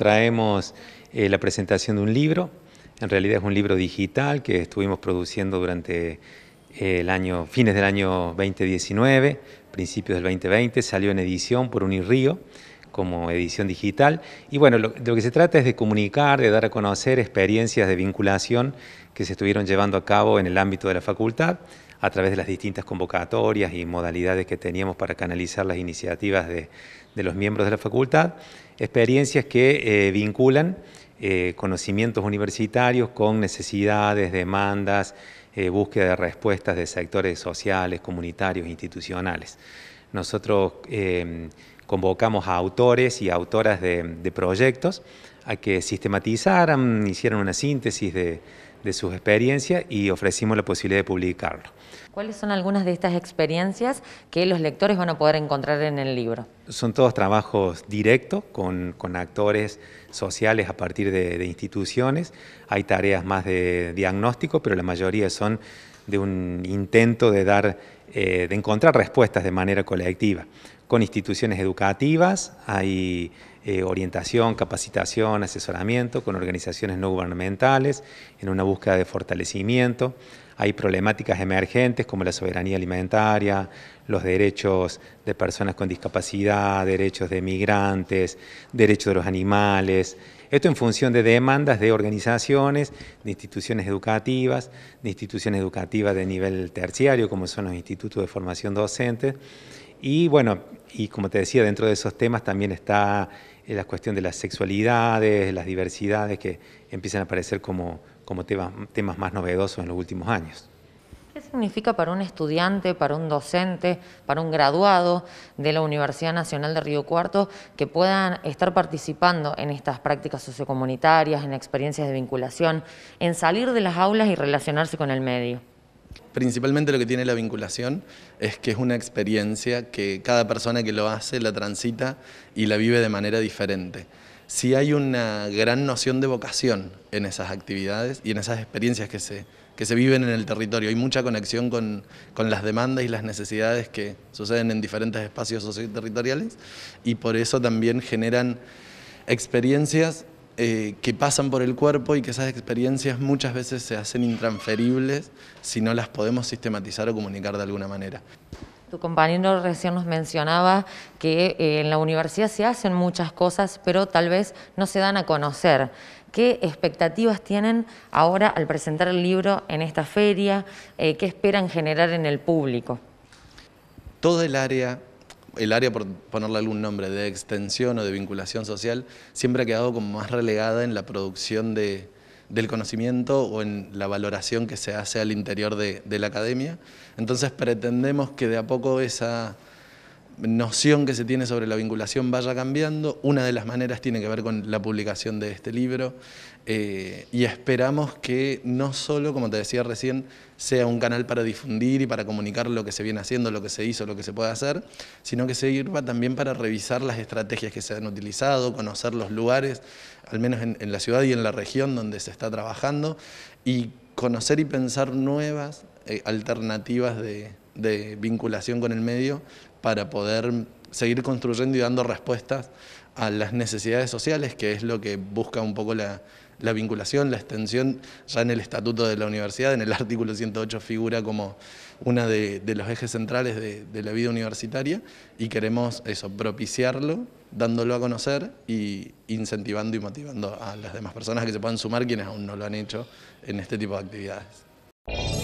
traemos eh, la presentación de un libro. En realidad es un libro digital que estuvimos produciendo durante eh, el año, fines del año 2019, principios del 2020. Salió en edición por Unirío como edición digital. Y bueno, lo que se trata es de comunicar, de dar a conocer experiencias de vinculación que se estuvieron llevando a cabo en el ámbito de la facultad a través de las distintas convocatorias y modalidades que teníamos para canalizar las iniciativas de, los miembros de la facultad, experiencias que eh, vinculan eh, conocimientos universitarios con necesidades, demandas, eh, búsqueda de respuestas de sectores sociales, comunitarios, institucionales. Nosotros em, convocamos a autores y autoras de, proyectos a que sistematizaran, hicieran una síntesis de, sus experiencias y ofrecimos la posibilidad de publicarlo. ¿Cuáles son algunas de estas experiencias que los lectores van a poder encontrar en el libro? Son todos trabajos directos con, actores sociales a partir de, de instituciones. Hay tareas más de diagnóstico, pero la mayoría son de un intento de dar, eh, de encontrar respuestas de manera colectiva. Con instituciones educativas hay eh, orientación, capacitación, asesoramiento, con organizaciones no gubernamentales, en una búsqueda de fortalecimiento. Hay problemáticas emergentes como la soberanía alimentaria, los derechos de personas con discapacidad, derechos de migrantes, derechos de los animales. Esto en función de demandas de organizaciones, de instituciones educativas, de instituciones educativas de nivel terciario, como son los institutos de formación docente. Y bueno, y como te decía, dentro de esos temas también está eh, la cuestión de las sexualidades, las diversidades que empiezan a aparecer como, como temas más novedosos en los últimos años. ¿Qué significa para un estudiante, para un docente, para un graduado de la Universidad Nacional de Río Cuarto que puedan estar participando en estas prácticas sociocomunitarias, en experiencias de vinculación, en salir de las aulas y relacionarse con el medio? Principalmente lo que tiene la vinculación es que es una experiencia que cada persona que lo hace la transita y la vive de manera diferente si hay una gran noción de vocación en esas actividades y en esas experiencias que se, que se viven en el territorio. Hay mucha conexión con, las demandas y las necesidades que suceden en diferentes espacios socio-territoriales y por eso también generan experiencias eh, que pasan por el cuerpo y que esas experiencias muchas veces se hacen intransferibles si no las podemos sistematizar o comunicar de alguna manera. Tu compañero recién nos mencionaba que eh, en la universidad se hacen muchas cosas, pero tal vez no se dan a conocer. ¿Qué expectativas tienen ahora al presentar el libro en esta feria? Eh, ¿Qué esperan generar en el público? Todo el área, el área por ponerle algún nombre, de extensión o de vinculación social, siempre ha quedado como más relegada en la producción de, del conocimiento o en la valoración que se hace al interior de, la academia. Entonces pretendemos que de a poco esa noción que se tiene sobre la vinculación vaya cambiando. Una de las maneras tiene que ver con la publicación de este libro eh, y esperamos que no solo, como te decía recién, sea un canal para difundir y para comunicar lo que se viene haciendo, lo que se hizo, lo que se puede hacer, sino que sirva también para revisar las estrategias que se han utilizado, conocer los lugares, al menos en, la ciudad y en la región donde se está trabajando, y conocer y pensar nuevas eh, alternativas de, de vinculación con el medio para poder seguir construyendo y dando respuestas a las necesidades sociales, que es lo que busca un poco la, vinculación, la extensión, ya en el Estatuto de la Universidad, en el artículo 108 figura como uno de, los ejes centrales de, de, la vida universitaria y queremos eso, propiciarlo, dándolo a conocer y incentivando y motivando a las demás personas que se puedan sumar quienes aún no lo han hecho en este tipo de actividades.